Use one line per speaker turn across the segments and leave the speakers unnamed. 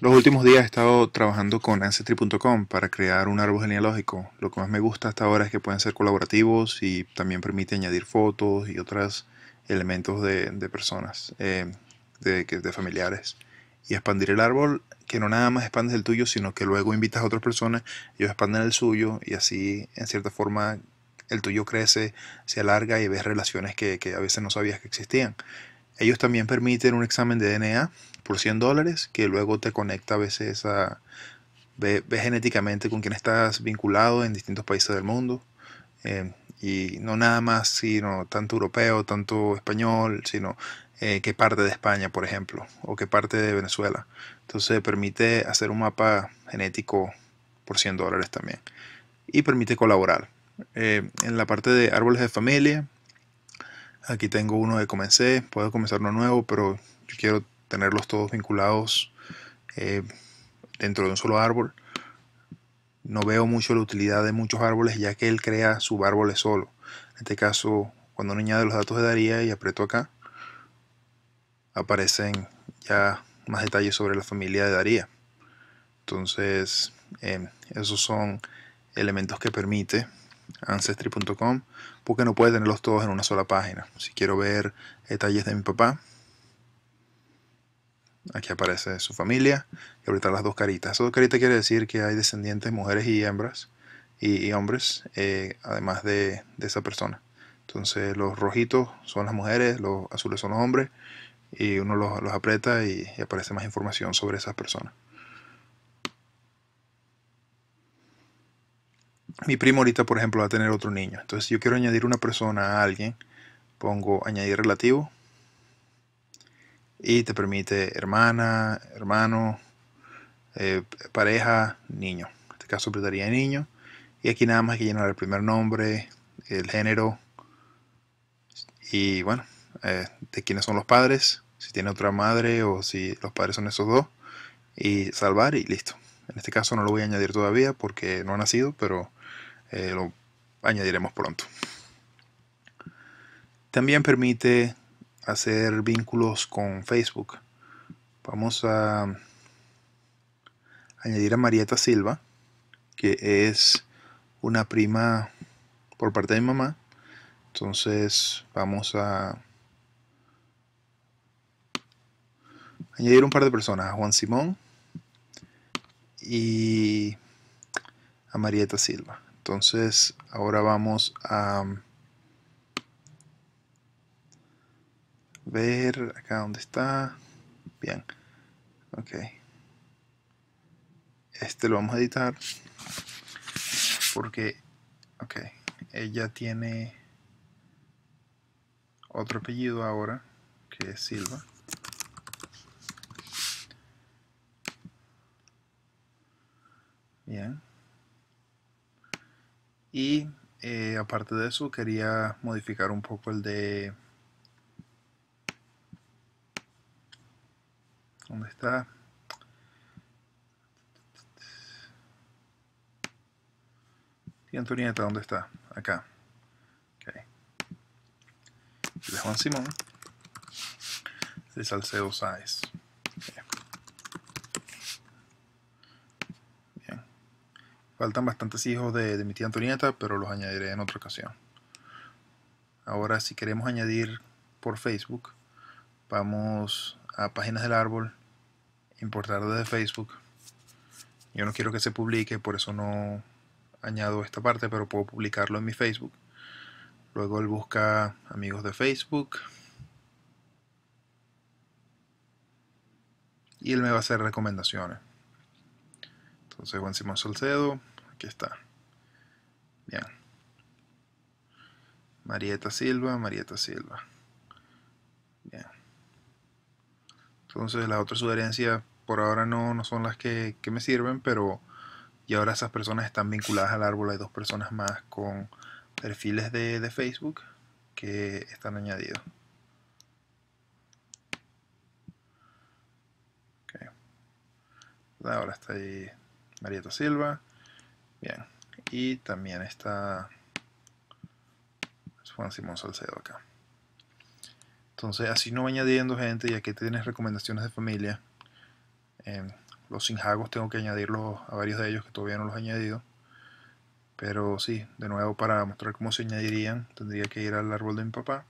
Los últimos días he estado trabajando con Ancestry.com para crear un árbol genealógico. Lo que más me gusta hasta ahora es que pueden ser colaborativos y también permite añadir fotos y otros elementos de, personas, eh, de, familiares. Y expandir el árbol, que no nada más expandes el tuyo, sino que luego invitas a otras personas, ellos expanden el suyo y así, en cierta forma, el tuyo crece, se alarga y ves relaciones que a veces no sabías que existían. Ellos también permiten un examen de DNA por 100 dólares que luego te conecta a veces a... Ve, genéticamente con quién estás vinculado en distintos países del mundo. Eh, y no nada más, sino tanto europeo, tanto español, sino eh, qué parte de España, por ejemplo, o qué parte de Venezuela. Entonces permite hacer un mapa genético por 100 dólares también. Y permite colaborar. Eh, en la parte de árboles de familia, Aquí tengo uno de comencé, puedo comenzar uno nuevo, pero yo quiero tenerlos todos vinculados eh, dentro de un solo árbol. No veo mucho la utilidad de muchos árboles ya que él crea árboles solo. En este caso, cuando uno añade los datos de Daría y aprieto acá, aparecen ya más detalles sobre la familia de Daría. Entonces, em, esos son elementos que permite ancestry.com porque no puede tenerlos todos en una sola página. Si quiero ver detalles eh, de mi papá, aquí aparece su familia y ahorita las dos caritas. Esas dos caritas quiere decir que hay descendientes, mujeres y hembras y, hombres, eh, además de, esa persona. Entonces los rojitos son las mujeres, los azules son los hombres y uno los, aprieta y, y aparece más información sobre esas personas. mi primo ahorita, por ejemplo, va a tener otro niño. Entonces, si yo quiero añadir una persona a alguien, pongo añadir relativo y te permite hermana, hermano, eh, pareja, niño. En este caso apretaría niño. Y aquí nada más hay que llenar el primer nombre, el género y bueno, eh, de quiénes son los padres, si tiene otra madre o si los padres son esos dos. Y salvar y listo. En este caso no lo voy a añadir todavía porque no ha nacido, pero eh, lo añadiremos pronto. También permite hacer vínculos con Facebook. Vamos a añadir a Marieta Silva, que es una prima por parte de mi mamá. Entonces vamos a añadir un par de personas, a Juan Simón y a Marieta Silva. Entonces, ahora vamos a ver acá dónde está. Bien. Ok. Este lo vamos a editar porque, ok, ella tiene otro apellido ahora, que es Silva. Bien. Y eh, aparte de eso, quería modificar un poco el de... ¿Dónde está? Y Antonieta, ¿dónde está? Acá. Okay. De Juan Simón. De Salcedo Saez. Faltan bastantes hijos de, mi tía Antonieta, pero los añadiré en otra ocasión. Ahora, si queremos añadir por Facebook, vamos a Páginas del Árbol, importar desde Facebook. Yo no quiero que se publique, por eso no añado esta parte, pero puedo publicarlo en mi Facebook. Luego él busca amigos de Facebook. Y él me va a hacer recomendaciones. Entonces, Juan Simón Salcedo, aquí está. Bien. Marieta Silva, Marieta Silva. Bien. Entonces las otras sugerencias por ahora no, son las que, que, me sirven, pero y ahora esas personas están vinculadas al árbol. Hay dos personas más con perfiles de, Facebook que están añadidos. Ahora está ahí Marieta Silva. Bien. Y también está Juan Simón Salcedo acá. Entonces, así no añadiendo gente, ya que tienes recomendaciones de familia. Eh, los sinjagos tengo que añadirlos a varios de ellos que todavía no los he añadido. Pero sí, de nuevo para mostrar cómo se añadirían, tendría que ir al árbol de mi papá.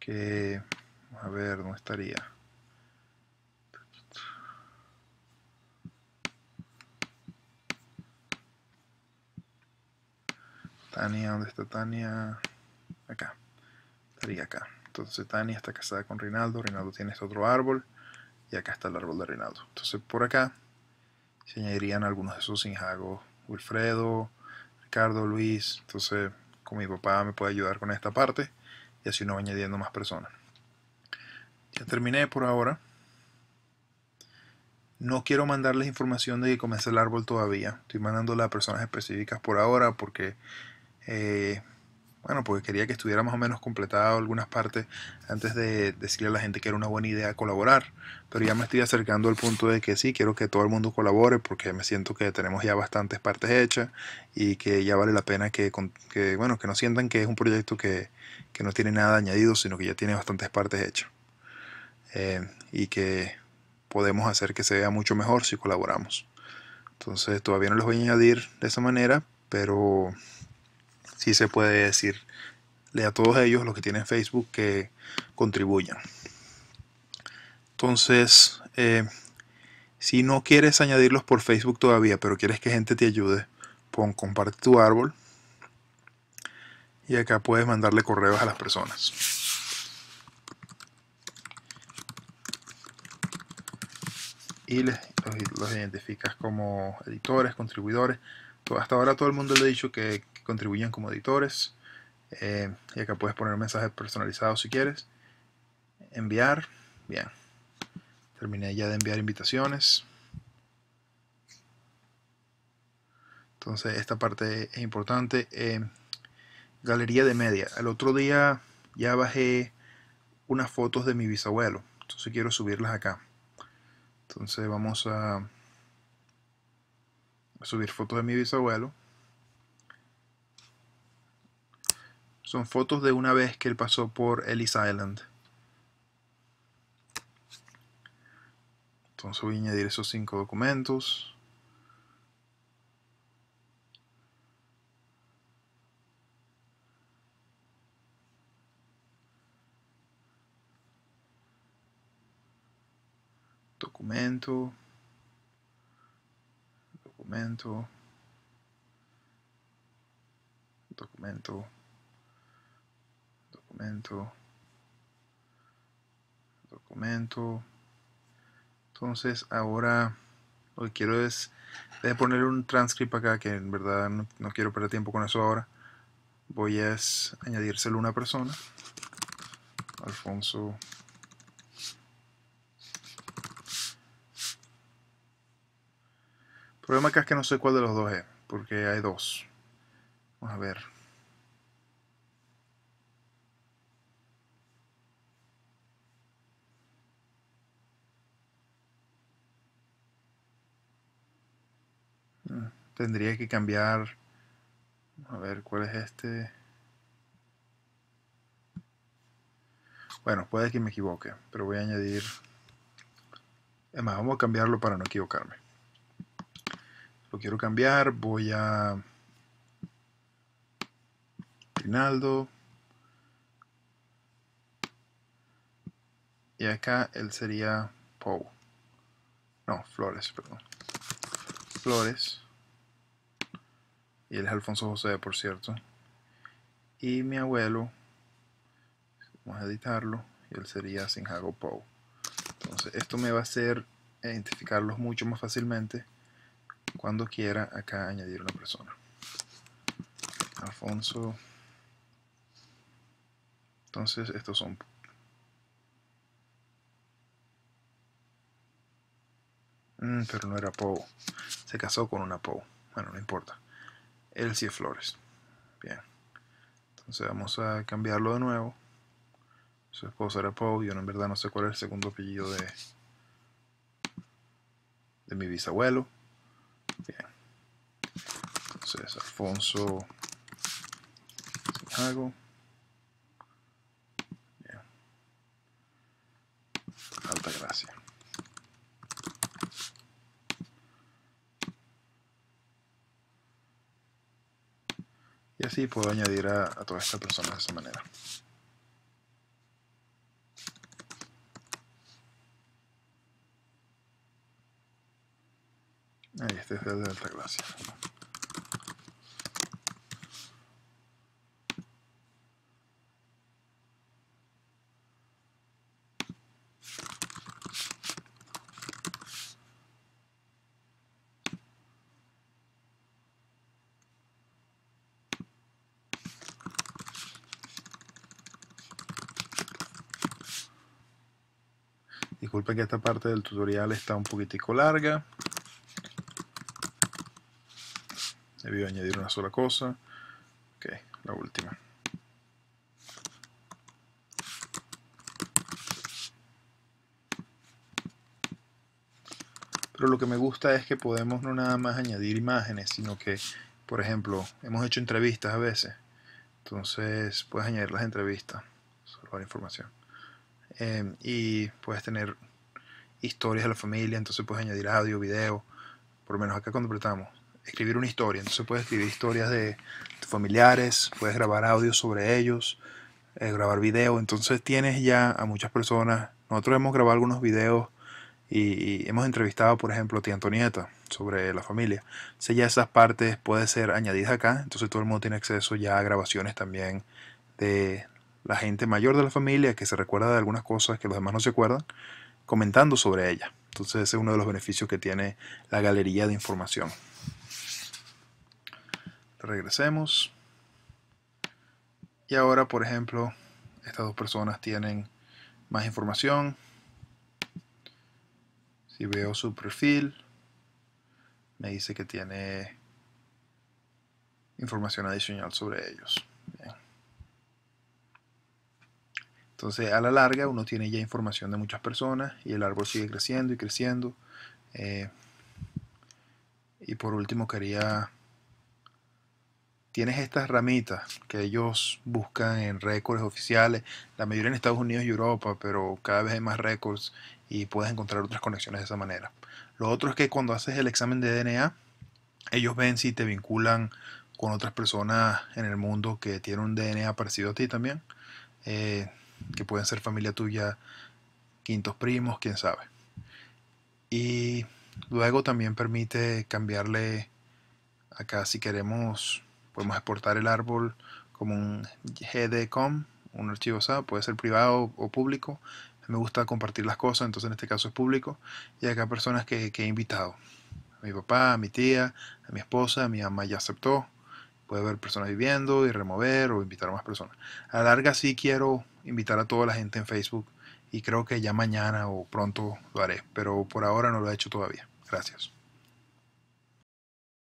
Que, a ver, ¿dónde estaría? Tania, ¿dónde está Tania? Acá. Estaría acá. Entonces Tania está casada con Rinaldo. Reinaldo tiene este otro árbol. Y acá está el árbol de Reinaldo. Entonces por acá se añadirían algunos de sus sinjagos. Wilfredo, Ricardo, Luis. Entonces con mi papá me puede ayudar con esta parte. Y así uno va añadiendo más personas. Ya terminé por ahora. No quiero mandarles información de que comencé el árbol todavía. Estoy mandando las personas específicas por ahora porque eh, bueno, porque quería que estuviera más o menos completado algunas partes antes de decirle a la gente que era una buena idea colaborar. Pero ya me estoy acercando al punto de que sí, quiero que todo el mundo colabore porque me siento que tenemos ya bastantes partes hechas y que ya vale la pena que, bueno, que no sientan que es un proyecto que, no tiene nada añadido, sino que ya tiene bastantes partes hechas. Eh, y que podemos hacer que se vea mucho mejor si colaboramos. Entonces todavía no les voy a añadir de esa manera, pero si se puede decir a todos ellos los que tienen Facebook que contribuyan. Entonces, eh, si no quieres añadirlos por Facebook todavía, pero quieres que gente te ayude, pon comparte tu árbol y acá puedes mandarle correos a las personas. Y les, los identificas como editores, contribuidores. Hasta ahora todo el mundo le ha dicho que, contribuyen como editores. Eh, y acá puedes poner mensajes personalizados si quieres. Enviar. Bien. Terminé ya de enviar invitaciones. Entonces esta parte es importante. Eh, galería de media. El otro día ya bajé unas fotos de mi bisabuelo. Entonces quiero subirlas acá. Entonces vamos a subir fotos de mi bisabuelo. Son fotos de una vez que él pasó por Ellis Island. Entonces voy a añadir esos cinco documentos. Documento. Documento. Documento documento, documento. Entonces ahora lo que quiero es, poner un transcript acá que en verdad no, quiero perder tiempo con eso ahora. Voy a añadírselo a una persona. Alfonso El problema acá es que no sé cuál de los dos es, porque hay dos. Vamos a ver. tendría que cambiar. A ver, ¿cuál es este? Bueno, puede que me equivoque, pero voy a añadir... además vamos a cambiarlo para no equivocarme. Lo quiero cambiar, voy a... Rinaldo. Y acá él sería Pow. No, Flores, perdón. Flores y él es Alfonso José, por cierto. Y mi abuelo, vamos a editarlo, y él sería Sinjago Poe. Entonces, esto me va a hacer eh, identificarlos mucho más fácilmente cuando quiera acá añadir una persona. Alfonso. Entonces, estos son mm, pero no era Poe. Se casó con una Poe. Bueno, no importa. Elsie Flores. Bien. Entonces vamos a cambiarlo de nuevo. Su esposa era Poe. Yo en verdad no sé cuál es el segundo apellido de, de mi bisabuelo. Bien. Entonces, Alfonso Hago, Y así puedo añadir a, toda esta persona de esa manera. Ahí este es el de Disculpen que esta parte del tutorial está un poquitico larga. Debí añadir una sola cosa. Ok, la última. Pero lo que me gusta es que podemos no nada más añadir imágenes, sino que, por ejemplo, hemos hecho entrevistas a veces. Entonces puedes añadir las entrevistas, Solo la información. Em, y puedes tener historias de la familia, entonces puedes añadir audio, video, por lo menos acá cuando completamos, escribir una historia, entonces puedes escribir historias de tus familiares, puedes grabar audio sobre ellos, eh, grabar video, entonces tienes ya a muchas personas, nosotros hemos grabado algunos videos y, hemos entrevistado, por ejemplo, a tía Antonieta sobre la familia. Entonces ya esas partes pueden ser añadidas acá, entonces todo el mundo tiene acceso ya a grabaciones también de la gente mayor de la familia que se recuerda de algunas cosas que los demás no se acuerdan, comentando sobre ella, Entonces ese es uno de los beneficios que tiene la galería de información. Regresemos. Y ahora, por ejemplo, estas dos personas tienen más información. Si veo su perfil, me dice que tiene información adicional sobre ellos. Entonces, a la larga, uno tiene ya información de muchas personas y el árbol sigue creciendo y creciendo. Eh, y por último, quería. Tienes estas ramitas que ellos buscan en récords oficiales, la mayoría en Estados Unidos y Europa, pero cada vez hay más récords y puedes encontrar otras conexiones de esa manera. Lo otro es que cuando haces el examen de DNA, ellos ven si te vinculan con otras personas en el mundo que tienen un DNA parecido a ti también. Eh, que pueden ser familia tuya, quintos primos, quién sabe. Y luego también permite cambiarle acá si queremos, podemos exportar el árbol como un GDCOM, un archivo SAP, puede ser privado o público. Me gusta compartir las cosas, entonces en este caso es público. Y acá personas que, que he invitado. A mi papá, a mi tía, a mi esposa, mi mamá ya aceptó. Puede haber personas viviendo y remover o invitar a más personas. A larga sí quiero invitar a toda la gente en Facebook y creo que ya mañana o pronto lo haré, pero por ahora no lo he hecho todavía. Gracias.